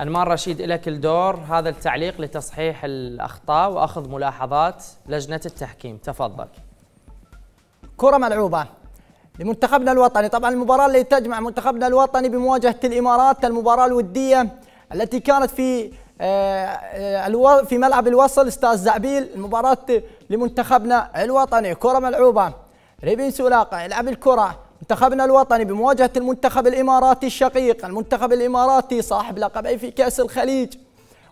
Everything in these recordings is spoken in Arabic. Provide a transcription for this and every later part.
أنمار رشيد لك الدور هذا التعليق لتصحيح الأخطاء وأخذ ملاحظات لجنة التحكيم تفضل كرة ملعوبة لمنتخبنا الوطني طبعا المباراة اللي تجمع منتخبنا الوطني بمواجهة الإمارات المباراة الودية التي كانت في آه، آه، في ملعب الوصل استاذ زعبيل المباراة لمنتخبنا الوطني كرة ملعوبة ريبين سولاقة يلعب الكرة منتخبنا الوطني بمواجهة المنتخب الإماراتي الشقيق المنتخب الإماراتي صاحب لقبين في كأس الخليج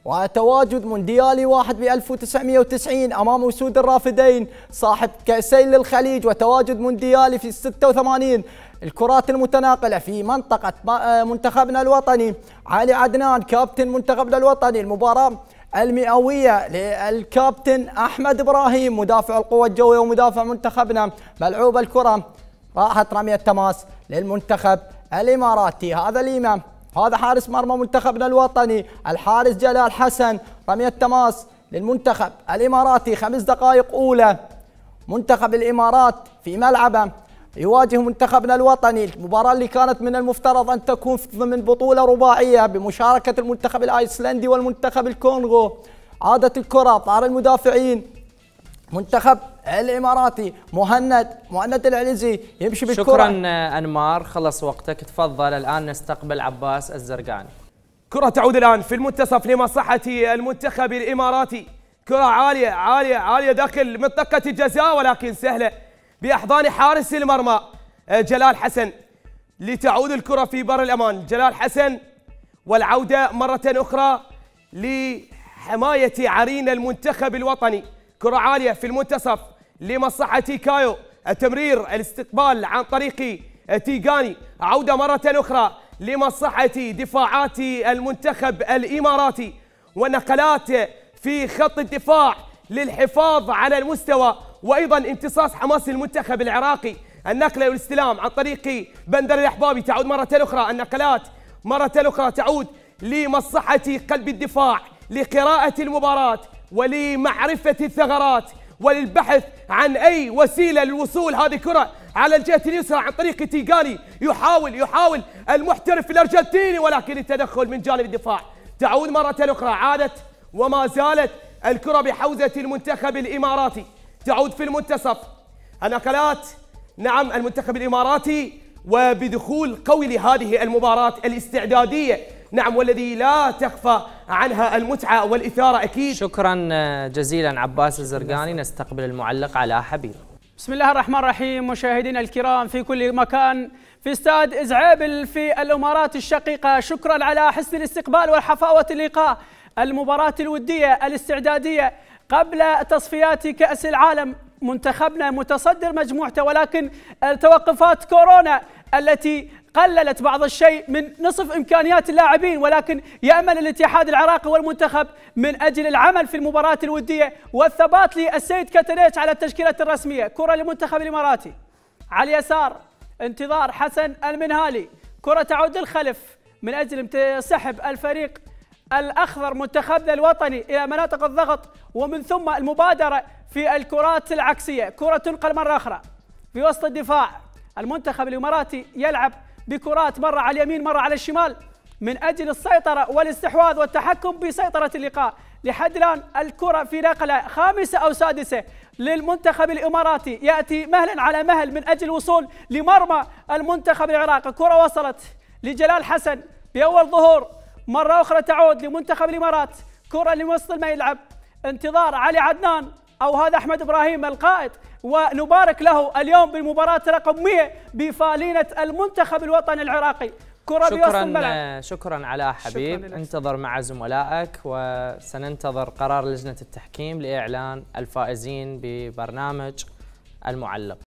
وتواجد مونديالي واحد ب 1990 امام اسود الرافدين صاحب كاسين للخليج وتواجد مونديالي في 86 الكرات المتناقله في منطقه آه، منتخبنا الوطني علي عدنان كابتن منتخبنا الوطني المباراه المئوية للكابتن أحمد إبراهيم مدافع القوة الجوية ومدافع منتخبنا ملعوب الكرة راحت رمية تماس للمنتخب الإماراتي هذا الإمام هذا حارس مرمى منتخبنا الوطني الحارس جلال حسن رمية تماس للمنتخب الإماراتي خمس دقائق أولى منتخب الإمارات في ملعبه يواجه منتخبنا الوطني المباراة اللي كانت من المفترض أن تكون ضمن بطولة رباعية بمشاركة المنتخب الآيسلندي والمنتخب الكونغو عادت الكرة طار المدافعين منتخب الاماراتي مهند مهند العليزي يمشي بالكره شكرا آه، انمار خلص وقتك تفضل الان نستقبل عباس الزرقاني كرة تعود الآن في المنتصف لمصلحة المنتخب الإماراتي كرة عالية عالية عالية داخل منطقة الجزاء ولكن سهلة بأحضان حارس المرمى آه، جلال حسن لتعود الكرة في بر الأمان جلال حسن والعودة مرة أخرى لحماية عرين المنتخب الوطني كرة عالية في المنتصف لمصلحة كايو التمرير الاستقبال عن طريق تيجاني عودة مرة أخرى لمصلحة دفاعات المنتخب الإماراتي ونقلات في خط الدفاع للحفاظ على المستوى وأيضا امتصاص حماس المنتخب العراقي النقلة والاستلام عن طريق بندر الأحبابي تعود مرة أخرى النقلات مرة أخرى تعود لمصلحة قلب الدفاع لقراءة المباراة ولمعرفة الثغرات وللبحث عن أي وسيلة للوصول هذه كرة على الجهة اليسرى عن طريق تيغاني يحاول يحاول المحترف الأرجنتيني ولكن التدخل من جانب الدفاع تعود مرة أخرى عادت وما زالت الكرة بحوزة المنتخب الإماراتي تعود في المنتصف النقلات نعم المنتخب الإماراتي وبدخول قوي لهذه المباراة الاستعدادية نعم والذي لا تخفى عنها المتعة والإثارة أكيد شكرا آه، جزيلا عباس الزرقاني نستقبل المعلق على حبيب بسم الله الرحمن الرحيم مشاهدينا الكرام في كل مكان في استاد إزعابل في الأمارات الشقيقة شكرا على حسن الاستقبال والحفاوة اللقاء المباراة الودية الاستعدادية قبل تصفيات كأس العالم منتخبنا متصدر مجموعته ولكن توقفات كورونا التي قللت بعض الشيء من نصف امكانيات اللاعبين ولكن يامل الاتحاد العراقي والمنتخب من اجل العمل في المباراه الوديه والثبات للسيد كاتريتش على التشكيله الرسميه كره للمنتخب الاماراتي على اليسار انتظار حسن المنهالي كره تعود للخلف من اجل سحب الفريق الأخضر منتخبنا الوطني إلى مناطق الضغط ومن ثم المبادرة في الكرات العكسية كرة تنقل مرة أخرى في وسط الدفاع المنتخب الإماراتي يلعب بكرات مرة على اليمين مرة على الشمال من أجل السيطرة والاستحواذ والتحكم بسيطرة اللقاء لحد الآن الكرة في نقلة خامسة أو سادسة للمنتخب الإماراتي يأتي مهلا على مهل من أجل الوصول لمرمى المنتخب العراقي كرة وصلت لجلال حسن بأول ظهور مرة أخرى تعود لمنتخب الإمارات كرة لوسط الملعب انتظار علي عدنان أو هذا أحمد إبراهيم القائد ونبارك له اليوم بالمباراة رقم 100 بفالينة المنتخب الوطني العراقي كرة لوسط الملعب شكرا على حبيب شكرا انتظر مع زملائك وسننتظر قرار لجنة التحكيم لإعلان الفائزين ببرنامج المعلق